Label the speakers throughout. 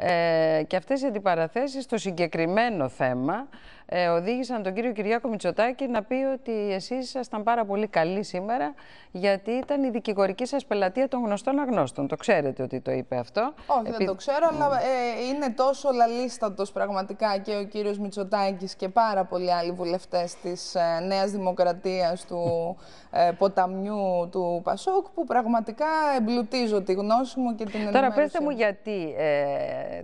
Speaker 1: Ε, και αυτές οι αντιπαραθέσεις στο συγκεκριμένο θέμα ε, οδήγησαν τον κύριο Κυριάκο Μητσοτάκη να πει ότι εσείς ήσασταν πάρα πολύ καλοί σήμερα, γιατί ήταν η δικηγορική σας πελατεία των γνωστών αγνώστων. Το ξέρετε ότι το είπε αυτό. Όχι, δεν το ξέρω,
Speaker 2: αλλά ε, είναι τόσο λαλίστατος πραγματικά και ο κύριος Μητσοτάκης και πάρα πολλοί άλλοι βουλευτές της ε, Νέας Δημοκρατίας του ε, ποταμιού του Πασόκ, που πραγματικά εμπλουτίζω τη γνώση μου και την ενημέρωση. Τώρα πέστε μου
Speaker 1: γιατί ε,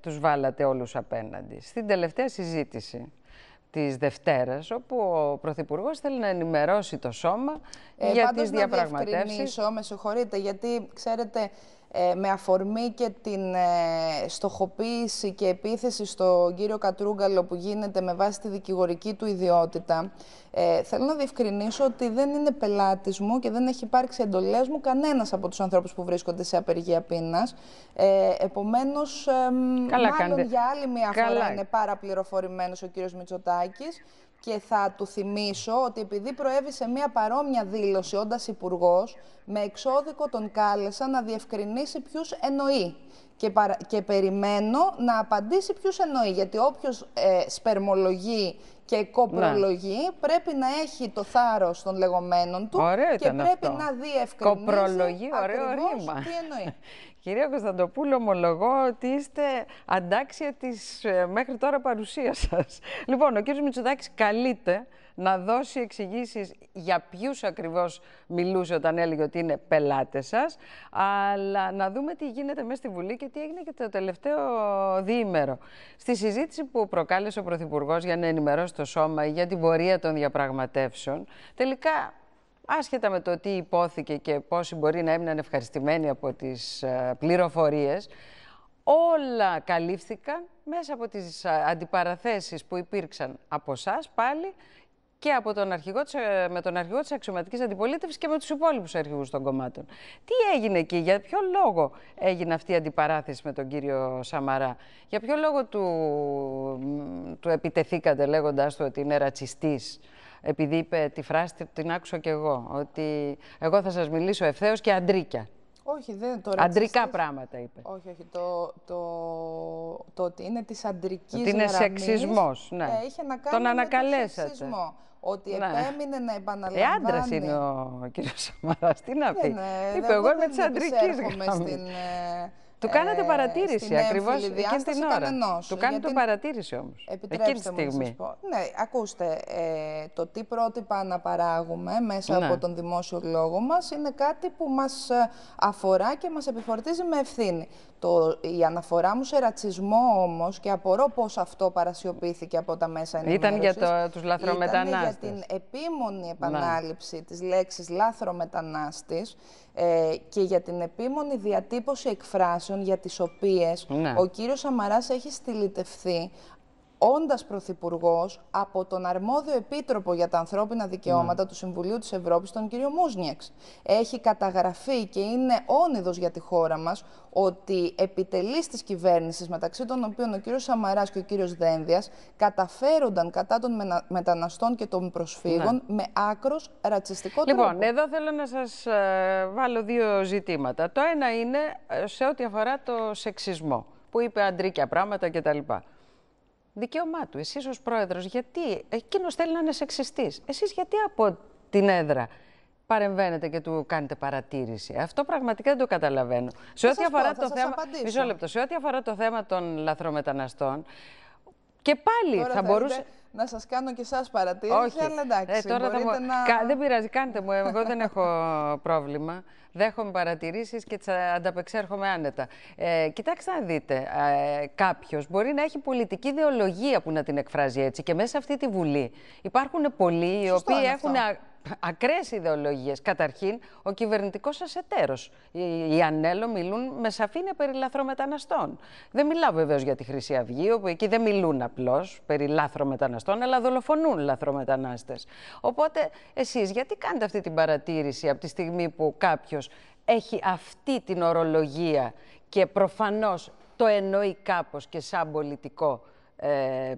Speaker 1: τους βάλατε όλους απέναντι. Στην τελευταία συζήτηση της Δευτέρας, όπου ο Πρωθυπουργός θέλει να ενημερώσει το σώμα ε, για τις διαπραγματεύσεις. να διευκρινίσω,
Speaker 2: με συγχωρείτε, γιατί ξέρετε ε, με αφορμή και την ε, στοχοποίηση και επίθεση στον κύριο Κατρούγκαλο που γίνεται με βάση τη δικηγορική του ιδιότητα, ε, θέλω να διευκρινίσω ότι δεν είναι πελάτης μου και δεν έχει υπάρξει εντολές μου κανένας από τους ανθρώπους που βρίσκονται σε απεργία πείνας. Ε, Επομένως, ε, μάλλον κάνετε. για άλλη μια φορά είναι παραπληροφορημένος ο κύριος Μητσοτάκης και θα του θυμίσω ότι επειδή προέβησε μια παρόμοια δήλωση όντας υπουργός, με εξώδικο τον κάλεσα να διευκρινίσει ποιους εννοεί. Και, και περιμένω να απαντήσει ποιους εννοεί. Γιατί όποιος ε, σπερμολογεί και κοπρολογεί, ναι. πρέπει να έχει το θάρρος των λεγόμενων του και πρέπει να διευκρινίσει κοπρολογεί, ωραίο ρήμα. τι εννοεί.
Speaker 1: Κυρία Κωνσταντοπούλου, ομολογώ ότι είστε αντάξια της ε, μέχρι τώρα παρουσίας σας. Λοιπόν, ο κύριος Μητσουδάκη καλείται να δώσει εξηγήσεις για ποιους ακριβώς μιλούσε όταν έλεγε ότι είναι πελάτες σας. Αλλά να δούμε τι γίνεται μέσα στη Βουλή και τι έγινε και το τελευταίο διήμερο. Στη συζήτηση που προκάλεσε ο Πρωθυπουργός για να ενημερώσει το Σώμα για την πορεία των διαπραγματεύσεων, τελικά άσχετα με το τι υπόθηκε και πόσοι μπορεί να έμειναν ευχαριστημένοι από τις ε, πληροφορίες, όλα καλύφθηκαν μέσα από τις ε, αντιπαραθέσεις που υπήρξαν από εσά πάλι και από τον αρχηγό ε, με τον αρχηγό της αξιωματικής αντιπολίτευσης και με τους υπόλοιπους αρχηγούς των κομμάτων. Τι έγινε εκεί, για ποιο λόγο έγινε αυτή η αντιπαράθεση με τον κύριο Σαμαρά. Για ποιο λόγο του, του επιτεθήκατε λέγοντάς του ότι είναι ρατσιστής. Επειδή είπε τη φράση, την άκουσα κι εγώ, ότι εγώ θα σας μιλήσω ευθέως και αντρίκια.
Speaker 2: Όχι, δεν το Αντρικά πράγματα είπε. Όχι, όχι. Το, το, το ότι είναι της αντρικής γραμμή. Ότι είναι σεξισμός. Ναι. Ε, είχε να κάνει Τον ανακαλέσατε. ότι ναι. επέμεινε να ε, επαναλαμβάνει. Ε, άντρας είναι
Speaker 1: ο κύριος Σαμαράς. Τι να ε, πει. Ναι, είπε, εγώ είμαι της αντρική γραμμής. Στην, ε,
Speaker 2: του κάνατε ε, παρατήρηση ακριβώς εκείνη την ώρα. του κάνετε
Speaker 1: παρατήρηση όμως. Επιτρέψτε μου να Ναι,
Speaker 2: ακούστε, ε, το τι πρότυπα να παράγουμε μέσα ναι. από τον δημόσιο λόγο μας είναι κάτι που μας ε, αφορά και μας επιφορτίζει με ευθύνη. Το, η αναφορά μου σε ρατσισμό όμως και απορώ πώς αυτό παρασιοποιήθηκε από τα μέσα ενημέρωσης. Ήταν για το, τους λαθρομετανάστες. Ήταν για την επίμονη ναι. επανάληψη της της λέξης λαθρομετανάστης ε, και για την επίμονη διατύπωση εκφράσεων για τις οποίες ναι. ο κύριος Σαμαράς έχει στυλιτευθεί όντας Πρωθυπουργός από τον αρμόδιο επίτροπο για τα ανθρώπινα δικαιώματα ναι. του Συμβουλίου της Ευρώπης, τον κύριο Μούσνιεξ. Έχει καταγραφεί και είναι όνειδος για τη χώρα μας ότι επιτελείς της κυβέρνησης, μεταξύ των οποίων ο κύριος Σαμαράς και ο κύριος Δένδιας, καταφέρονταν κατά των μεταναστών και των προσφύγων ναι. με άκρος ρατσιστικό τρόπο. Λοιπόν,
Speaker 1: εδώ θέλω να σας ε, βάλω δύο ζητήματα. Το ένα είναι ε, σε ό,τι αφορά το σεξισμό, που είπε αντρίκια πράγματα κτλ δικαίωμά του. Εσείς ως πρόεδρος, γιατί εκείνος θέλει να είναι σεξιστής. Εσείς γιατί από την έδρα παρεμβαίνετε και του κάνετε παρατήρηση. Αυτό πραγματικά δεν το καταλαβαίνω. Σε ό,τι αφορά, το θέμα... ό,τι αφορά το θέμα των λαθρομεταναστών, και πάλι θα, μπορούσε
Speaker 2: να σας κάνω και εσάς παρατήρηση. Όχι. Αλλά εντάξει, ε, τώρα να... Δεν
Speaker 1: πειράζει, κάντε μου. Ε, εγώ δεν έχω πρόβλημα. Δέχομαι παρατηρήσεις και τις ε, ανταπεξέρχομαι άνετα. Ε, κοιτάξτε να δείτε. Ε, Κάποιος μπορεί να έχει πολιτική ιδεολογία που να την εκφράζει έτσι. Και μέσα σε αυτή τη Βουλή υπάρχουν πολλοί οι οποίοι έχουν ακραίες ιδεολογίες. Καταρχήν, ο κυβερνητικός σας εταίρος. Οι Ανέλο μιλούν με σαφήνεια περί λαθρομεταναστών. Δεν μιλάω βεβαίως για τη Χρυσή Αυγή, όπου εκεί δεν μιλούν απλώς περί λαθρομεταναστών, αλλά δολοφονούν λαθρομετανάστες. Οπότε, εσείς γιατί κάνετε αυτή την παρατήρηση από τη στιγμή που κάποιος έχει αυτή την ορολογία και προφανώς το εννοεί κάπως και σαν πολιτικό ε,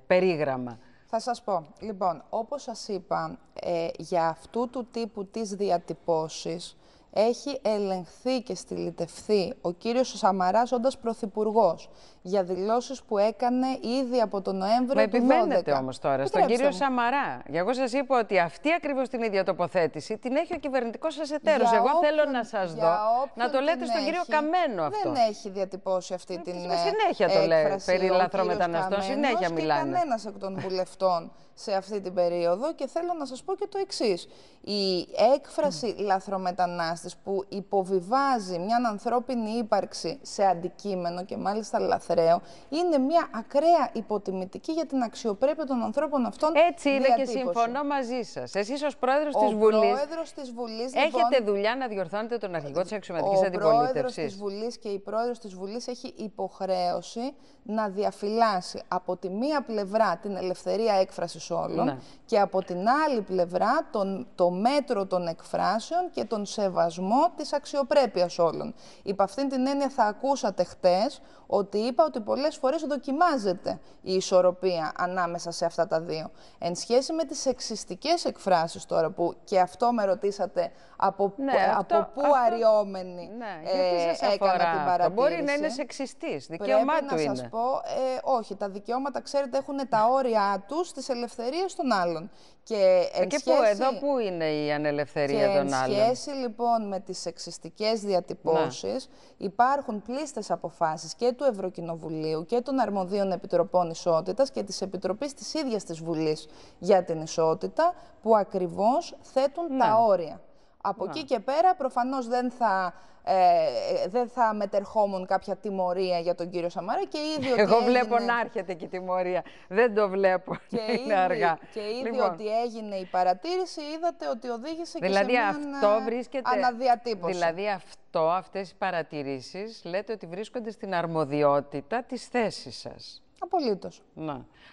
Speaker 1: περίγραμμα.
Speaker 2: Θα σας πω. Λοιπόν, όπως σας είπα, ε, για αυτού του τύπου της διατυπώσεις έχει ελεγχθεί και στυλιτευθεί ο κύριος Σαμαράς όντας Πρωθυπουργός για δηλώσεις που έκανε ήδη από τον Νοέμβριο του 2012. επιμένετε όμως τώρα στον κύριο
Speaker 1: Σαμαρά. Για εγώ σας είπα ότι αυτή ακριβώς την ίδια τοποθέτηση την έχει ο κυβερνητικός σας εταίρος. Για εγώ θέλω να σας δω να το λέτε στον κύριο Καμένο αυτό. Δεν
Speaker 2: έχει διατυπώσει αυτή ε, την ε, Συνέχεια το λέει περί λαθρομεταναστών, συνέχεια μιλάνε. Και κανένας εκ των βουλευτών σε αυτή την περίοδο και θέλω να σας πω και το εξής. Η έκφραση λαθρομετανάστων που υποβιβάζει μια ανθρώπινη ύπαρξη σε αντικείμενο και μάλιστα λαθρέο είναι μια ακραία υποτιμητική για την αξιοπρέπεια των ανθρώπων αυτών Έτσι είναι και συμφωνώ
Speaker 1: μαζί σας. Εσείς ως πρόεδρος της Βουλής, πρόεδρος της Βουλής λοιπόν, έχετε δουλειά να διορθώνετε τον αρχηγό της αξιωματικής αντιπολίτευσης. Ο πρόεδρος της
Speaker 2: Βουλής και η πρόεδρος της Βουλής έχει υποχρέωση να διαφυλάσει από τη μία πλευρά την ελευθερία έκφρασης όλων ναι. και από την άλλη πλευρά τον, το μέτρο των εκφράσεων και τον σεβασμό σεβασμό της αξιοπρέπειας όλων. Υπ' αυτήν την έννοια θα ακούσατε χτες ότι είπα ότι πολλές φορές δοκιμάζεται η ισορροπία ανάμεσα σε αυτά τα δύο. Εν σχέση με τις εξιστικές εκφράσεις τώρα που και αυτό με ρωτήσατε από, ναι, από πού αυτό...
Speaker 1: αριόμενοι ναι, ε, έκανα την παρατήρηση. Μπορεί να είναι σεξιστής, δικαίωμά Πρέπει να σα σας πω,
Speaker 2: ε, όχι, τα δικαιώματα ξέρετε έχουν τα όρια τους στις ελευθερίες των άλλων.
Speaker 1: Και, ε, εν και σχέση... που, εδώ πού είναι η ανελευθερία και των εν σχέση
Speaker 2: λοιπόν Λοιπόν με τις σεξιστικές διατυπώσεις ναι. υπάρχουν πλήστες αποφάσεις και του Ευρωκοινοβουλίου και των αρμοδίων επιτροπών ισότητας και της Επιτροπής της ίδιας της Βουλής για την ισότητα που ακριβώς θέτουν τα ναι. όρια. Από εκεί και πέρα προφανώς δεν θα, ε, δεν θα μετερχόμουν κάποια τιμωρία για τον κύριο Σαμάρα και ήδη ότι Εγώ βλέπω να
Speaker 1: έρχεται και η τιμωρία. Δεν το βλέπω. Και είναι αργά. Και ήδη λοιπόν.
Speaker 2: ότι έγινε η παρατήρηση είδατε ότι οδήγησε δηλαδή και σε αυτό μια βρίσκεται... αναδιατύπωση. Δηλαδή
Speaker 1: αυτό, αυτές οι παρατηρήσεις λέτε ότι βρίσκονται στην αρμοδιότητα της θέσης σας. Απολύτως.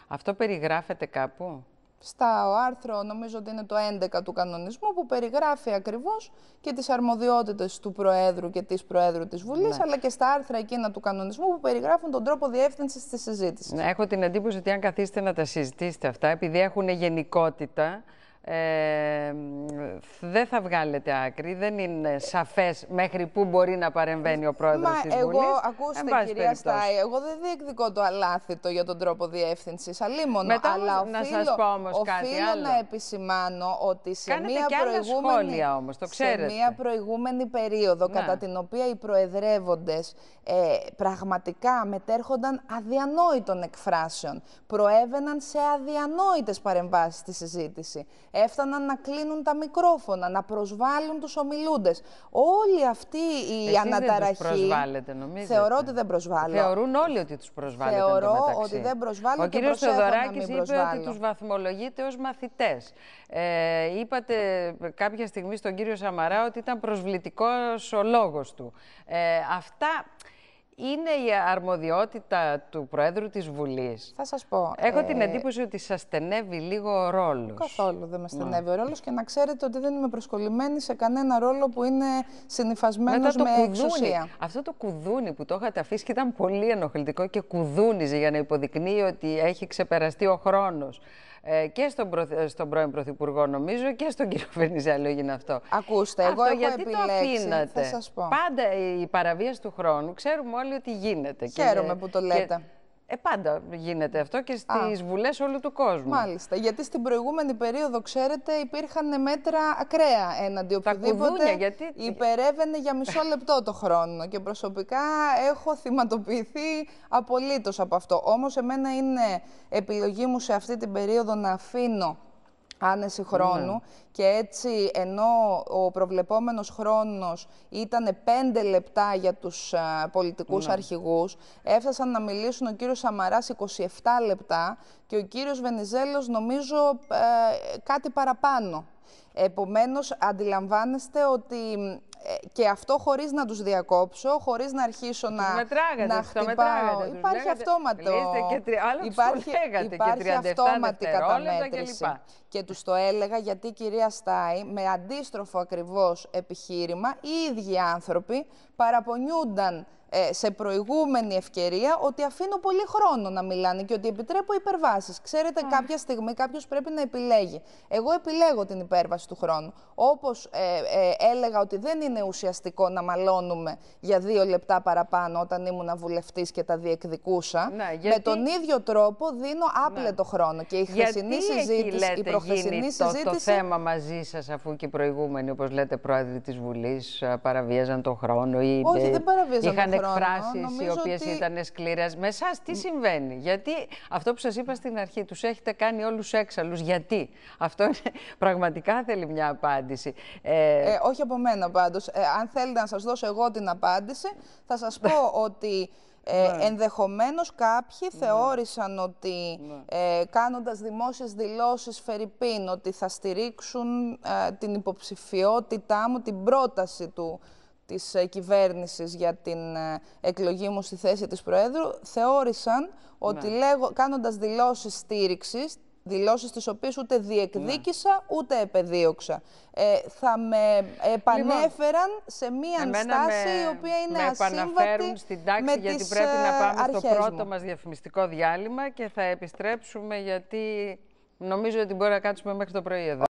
Speaker 1: Αυτό περιγράφεται κάπου
Speaker 2: στα άρθρο, νομίζω ότι είναι το 11 του κανονισμού, που περιγράφει ακριβώς και τις αρμοδιότητες του Προέδρου και της Προέδρου της Βουλής, ναι. αλλά και στα άρθρα εκείνα του κανονισμού που περιγράφουν τον τρόπο
Speaker 1: διεύθυνσης της συζήτησης. Ναι, έχω την εντύπωση ότι αν καθίσετε να τα συζητήσετε αυτά, επειδή έχουν γενικότητα, ε, δεν θα βγάλετε άκρη, δεν είναι σαφές μέχρι πού μπορεί να παρεμβαίνει ο πρόεδρος Μα της εγώ, Βουλής. εγώ, ακούστε κυρία Στάι,
Speaker 2: εγώ δεν διεκδικώ το αλάθητο για τον τρόπο διεύθυνσης, αλίμονο. Μετά αλλά οφείλω, να κάτι άλλο. να επισημάνω ότι σε μία, προηγούμενη, προηγούμενη περίοδο, κατά την οποία οι προεδρεύοντες ε, πραγματικά μετέρχονταν αδιανόητων εκφράσεων, προέβαιναν σε αδιανόητες παρεμβάσεις στη συζήτηση έφταναν να κλείνουν τα μικρόφωνα, να προσβάλλουν τους ομιλούντες. Όλη αυτή η αναταραχή... Δεν προσβάλλετε,
Speaker 1: νομίζετε. Θεωρώ ότι δεν προσβάλλω. Θεωρούν όλοι ότι τους προσβάλλετε. Θεωρώ ότι δεν προσβάλλω Ο κύριος Θεοδωράκης είπε ότι τους βαθμολογείται ως μαθητές. Ε, είπατε κάποια στιγμή στον κύριο Σαμαρά ότι ήταν προσβλητικός ο λόγος του. Ε, αυτά είναι η αρμοδιότητα του Προέδρου της Βουλής. Θα σας πω. Έχω την ε, εντύπωση ότι σας στενεύει λίγο ο ρόλος. Καθόλου δεν με στενεύει ναι. ο
Speaker 2: ρόλος και να ξέρετε ότι δεν είμαι προσκολλημένη σε κανένα ρόλο που είναι συνειφασμένος με κουδούνι. εξουσία.
Speaker 1: Αυτό το κουδούνι που το είχατε αφήσει και ήταν πολύ ενοχλητικό και κουδούνιζε για να υποδεικνύει ότι έχει ξεπεραστεί ο χρόνος. Ε, και στον, ε, στον πρώην Πρωθυπουργό, νομίζω, και στον κύριο Βενιζέλο έγινε αυτό. Ακούστε, εγώ έχω γιατί επιλέξει, το θα σας πω. Πάντα η παραβίαση του χρόνου, ξέρουμε όλοι ότι γίνεται. Χαίρομαι που το λέτε. Ε, πάντα γίνεται αυτό και στις βουλές όλου του κόσμου.
Speaker 2: Μάλιστα. Γιατί στην προηγούμενη περίοδο, ξέρετε, υπήρχαν μέτρα ακραία έναντι οποιοδήποτε. γιατί... Υπερεύαινε για μισό λεπτό το χρόνο. Και προσωπικά έχω θυματοποιηθεί απολύτως από αυτό. Όμως, εμένα είναι επιλογή μου σε αυτή την περίοδο να αφήνω άνεση ναι. χρόνου και έτσι ενώ ο προβλεπόμενος χρόνος ήταν πέντε λεπτά για τους α, ε, πολιτικούς ναι. αρχηγούς, έφτασαν να μιλήσουν ο κύριος Σαμαράς 27 λεπτά και ο κύριος Βενιζέλος νομίζω ε, κάτι παραπάνω. Επομένως, αντιλαμβάνεστε ότι και αυτό χωρίς να τους διακόψω, χωρίς να αρχίσω να. χτυπάω, να αυτό, υπάρχει λέγατε, αυτόματο. υπάρχει αυτόματη καταμέτρηση. Και, και τους το έλεγα γιατί η κυρία Στάι, με αντίστροφο ακριβώς επιχείρημα, οι ίδιοι άνθρωποι παραπονιούνταν ε, σε προηγούμενη ευκαιρία ότι αφήνω πολύ χρόνο να μιλάνε και ότι επιτρέπω υπερβάσεις. Ξέρετε, mm. κάποια στιγμή κάποιος πρέπει να επιλέγει. Εγώ επιλέγω την υπέρβαση του χρόνου. Όπως ε, ε, έλεγα ότι δεν είναι ουσιαστικό να μαλώνουμε για δύο λεπτά παραπάνω όταν ήμουν βουλευτής και τα διεκδικούσα. Ναι, με τον ίδιο τρόπο δίνω άπλετο να. χρόνο. Και η χθεσινή συζήτηση, η προχθεσινή συζήτηση. Το, θέμα
Speaker 1: μαζί σας, αφού και οι προηγούμενοι, όπως λέτε, πρόεδροι της Βουλής ε, παραβίαζαν τον χρόνο ή. Όχι, δεν παραβίαζαν εκφράσεις οι οποίε ήταν σκληρές. Με εσάς τι συμβαίνει, Γιατί αυτό που σας είπα στην αρχή, τους έχετε κάνει όλους έξαλλους. Γιατί αυτό είναι, πραγματικά θέλει μια απάντηση. Ε... ε
Speaker 2: όχι από μένα πάντως. Ε, αν θέλετε να σας δώσω εγώ την απάντηση, θα σας ναι. πω ότι. Ε, ναι. ενδεχομένως κάποιοι ναι. θεώρησαν ότι ναι. ε, κάνοντας δημόσιες δηλώσεις Φερρυπίν ότι θα στηρίξουν ε, την υποψηφιότητά μου, την πρόταση του της ε, κυβέρνησης για την ε, εκλογή μου στη θέση της Προέδρου θεώρησαν ναι. ότι λέγω, κάνοντας δηλώσεις στήριξης, δηλώσεις τις οποίες ούτε ναι. διεκδίκησα ούτε επεδίωξα. Ε, θα με λοιπόν, επανέφεραν σε μία στάση η οποία είναι με ασύμβατη
Speaker 1: στην τάξη γιατί πρέπει να ε, πάμε στο πρώτο μου. μας διαφημιστικό διάλειμμα και θα επιστρέψουμε γιατί νομίζω ότι μπορεί να κάτσουμε μέχρι το πρωί εδώ.